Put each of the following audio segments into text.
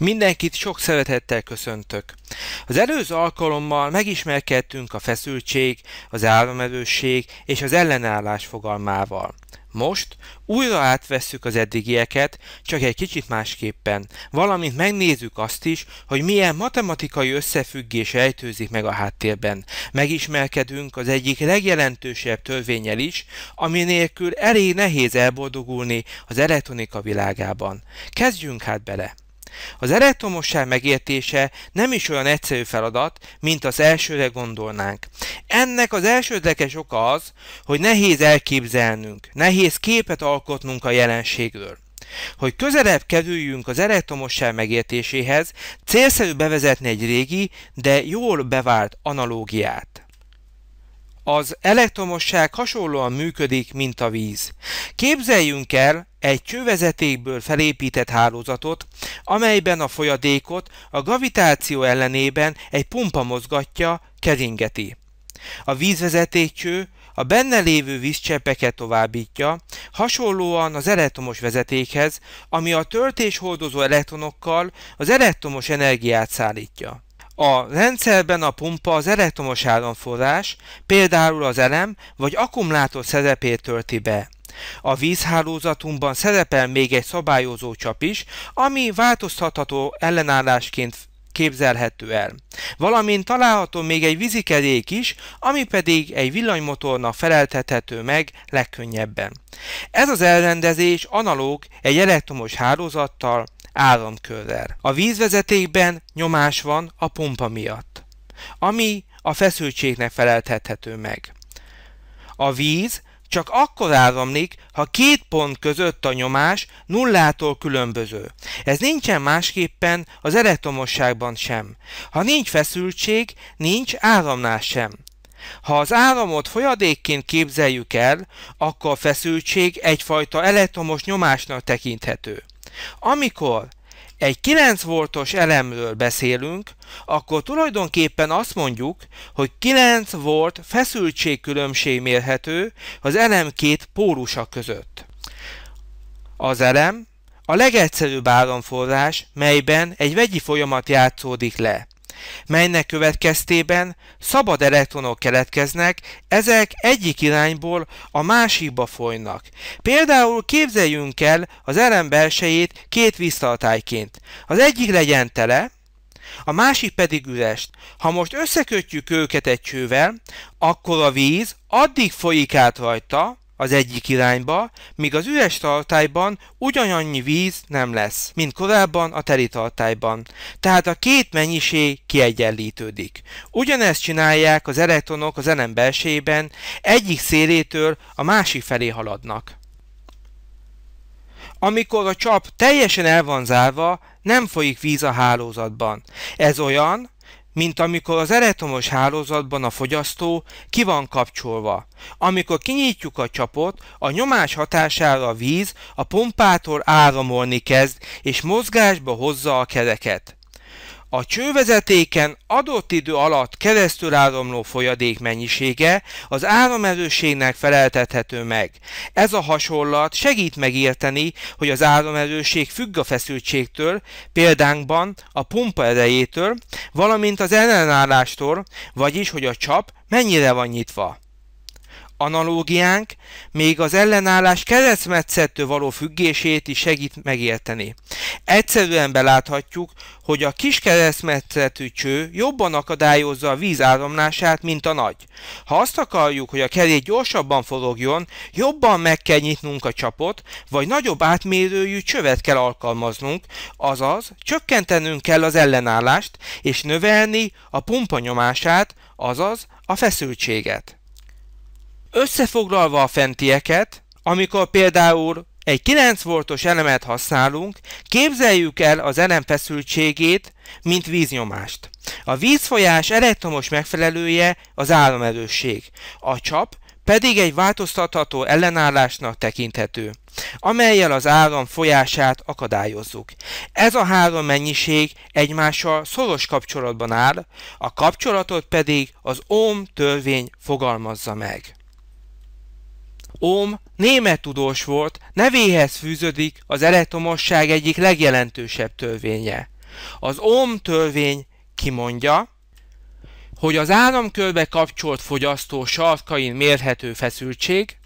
Mindenkit sok szeretettel köszöntök. Az előző alkalommal megismerkedtünk a feszültség, az áramerősség és az ellenállás fogalmával. Most újra átvesszük az eddigieket, csak egy kicsit másképpen, valamint megnézzük azt is, hogy milyen matematikai összefüggés ejtőzik meg a háttérben. Megismerkedünk az egyik legjelentősebb törvényel is, ami nélkül elég nehéz elboldogulni az elektronika világában. Kezdjünk hát bele! Az elektromosság megértése nem is olyan egyszerű feladat, mint az elsőre gondolnánk. Ennek az elsődleges oka az, hogy nehéz elképzelnünk, nehéz képet alkotnunk a jelenségről. Hogy közelebb kerüljünk az elektromosság megértéséhez, célszerű bevezetni egy régi, de jól bevált analógiát az elektromosság hasonlóan működik, mint a víz. Képzeljünk el egy csővezetékből felépített hálózatot, amelyben a folyadékot a gravitáció ellenében egy pumpa mozgatja, keringeti. A vízvezetékcső a benne lévő vízcseppeket továbbítja, hasonlóan az elektromos vezetékhez, ami a töltéshordozó elektronokkal az elektromos energiát szállítja. A rendszerben a pumpa az elektromos áramforrás, például az elem vagy akkumulátor szerepét tölti be. A vízhálózatunkban szerepel még egy szabályozó csap is, ami változtatható ellenállásként képzelhető el. Valamint található még egy vízikerék is, ami pedig egy villanymotornak feleltethető meg legkönnyebben. Ez az elrendezés analóg egy elektromos hálózattal, áramkörrel. A vízvezetékben nyomás van a pumpa miatt, ami a feszültségnek feleltethető meg. A víz csak akkor áramlik, ha két pont között a nyomás nullától különböző. Ez nincsen másképpen az elektromosságban sem. Ha nincs feszültség, nincs áramlás sem. Ha az áramot folyadékként képzeljük el, akkor a feszültség egyfajta elektromos nyomásnak tekinthető. Amikor egy 9 voltos elemről beszélünk, akkor tulajdonképpen azt mondjuk, hogy 9 volt feszültségkülönbség mérhető az elem két pólusa között. Az elem a legegyszerűbb áramforrás, melyben egy vegyi folyamat játszódik le melynek következtében szabad elektronok keletkeznek, ezek egyik irányból a másikba folynak. Például képzeljünk el az elem belsejét két visszatájként. Az egyik legyen tele, a másik pedig üres. Ha most összekötjük őket egy csővel, akkor a víz addig folyik át rajta, az egyik irányba, míg az üres tartályban ugyanannyi víz nem lesz, mint korábban a teli tartályban. Tehát a két mennyiség kiegyenlítődik. Ugyanezt csinálják az elektronok az elem belsejében, egyik szélétől a másik felé haladnak. Amikor a csap teljesen el van zárva, nem folyik víz a hálózatban. Ez olyan, mint amikor az elektromos hálózatban a fogyasztó ki van kapcsolva. Amikor kinyitjuk a csapot, a nyomás hatására a víz a pompától áramolni kezd, és mozgásba hozza a kereket. A csővezetéken adott idő alatt keresztül áramló folyadék mennyisége az áramerősségnek feleltethető meg. Ez a hasonlat segít megérteni, hogy az áramerőség függ a feszültségtől, példánkban a pumpa erejétől, valamint az ellenállástól, vagyis hogy a csap mennyire van nyitva analógiánk még az ellenállás keresztmetszettől való függését is segít megérteni. Egyszerűen beláthatjuk, hogy a kis keresztmetszetű cső jobban akadályozza a víz áramlását, mint a nagy. Ha azt akarjuk, hogy a kerék gyorsabban forogjon, jobban meg kell nyitnunk a csapot, vagy nagyobb átmérőjű csövet kell alkalmaznunk, azaz csökkentenünk kell az ellenállást, és növelni a pumpa nyomását, azaz a feszültséget. Összefoglalva a fentieket, amikor például egy 9 voltos elemet használunk, képzeljük el az elem feszültségét, mint víznyomást. A vízfolyás elektromos megfelelője az államerősség, a csap pedig egy változtatható ellenállásnak tekinthető, amelyel az áram folyását akadályozzuk. Ez a három mennyiség egymással szoros kapcsolatban áll, a kapcsolatot pedig az Ohm törvény fogalmazza meg. Ohm német tudós volt, nevéhez fűződik az elektromosság egyik legjelentősebb törvénye. Az Ohm törvény kimondja, hogy az áramkörbe kapcsolt fogyasztó sarkain mérhető feszültség,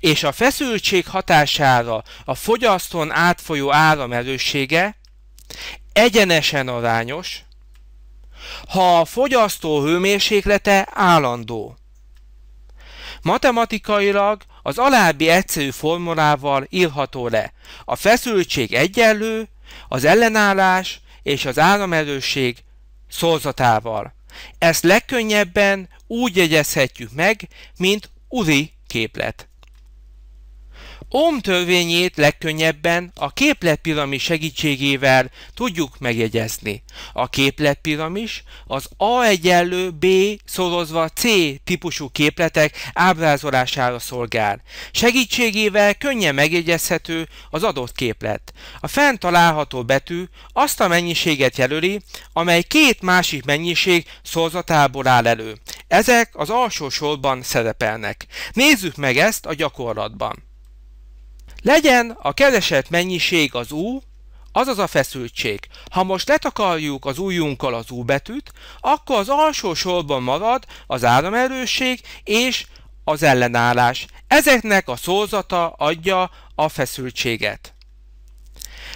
és a feszültség hatására a fogyasztón átfolyó áram erőssége egyenesen arányos, ha a fogyasztó hőmérséklete állandó. Matematikailag az alábbi egyszerű formulával írható le. A feszültség egyenlő, az ellenállás és az áramerősség szorzatával. Ezt legkönnyebben úgy jegyezhetjük meg, mint URI képlet. Ohm törvényét legkönnyebben a képletpiramis segítségével tudjuk megjegyezni. A képletpiramis az A egyenlő B szorozva C típusú képletek ábrázolására szolgál. Segítségével könnyen megjegyezhető az adott képlet. A fent található betű azt a mennyiséget jelöli, amely két másik mennyiség szorzatából áll elő. Ezek az alsó sorban szerepelnek. Nézzük meg ezt a gyakorlatban. Legyen a keresett mennyiség az U, azaz a feszültség. Ha most letakarjuk az ujjunkkal az U betűt, akkor az alsó sorban marad az áramerősség és az ellenállás. Ezeknek a szózata adja a feszültséget.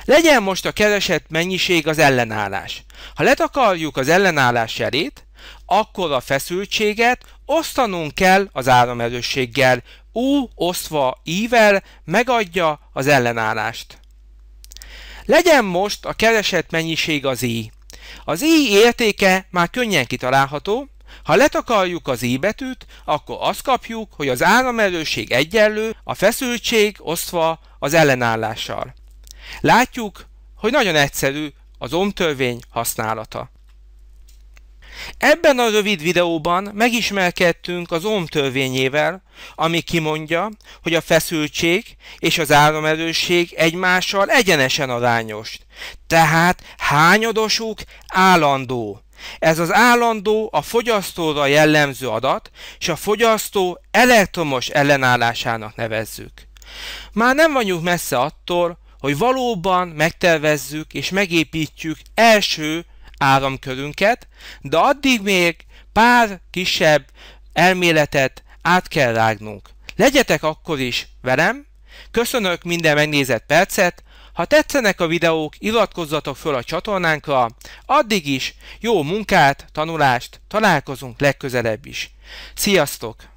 Legyen most a keresett mennyiség az ellenállás. Ha letakarjuk az ellenállás jelét, akkor a feszültséget osztanunk kell az áramerősséggel. U osztva I-vel megadja az ellenállást. Legyen most a keresett mennyiség az I. Az I értéke már könnyen kitalálható, ha letakarjuk az I betűt, akkor azt kapjuk, hogy az áramerősség egyenlő, a feszültség osztva az ellenállással. Látjuk, hogy nagyon egyszerű az törvény használata. Ebben a rövid videóban megismerkedtünk az OM törvényével, ami kimondja, hogy a feszültség és az áramerősség egymással egyenesen arányos. Tehát hányadosuk állandó. Ez az állandó a fogyasztóra jellemző adat, és a fogyasztó elektromos ellenállásának nevezzük. Már nem vagyunk messze attól, hogy valóban megtervezzük és megépítjük első áramkörünket, de addig még pár kisebb elméletet át kell rágnunk. Legyetek akkor is velem, köszönök minden megnézett percet, ha tetszenek a videók, iratkozzatok föl a csatornánkra, addig is jó munkát, tanulást, találkozunk legközelebb is. Sziasztok!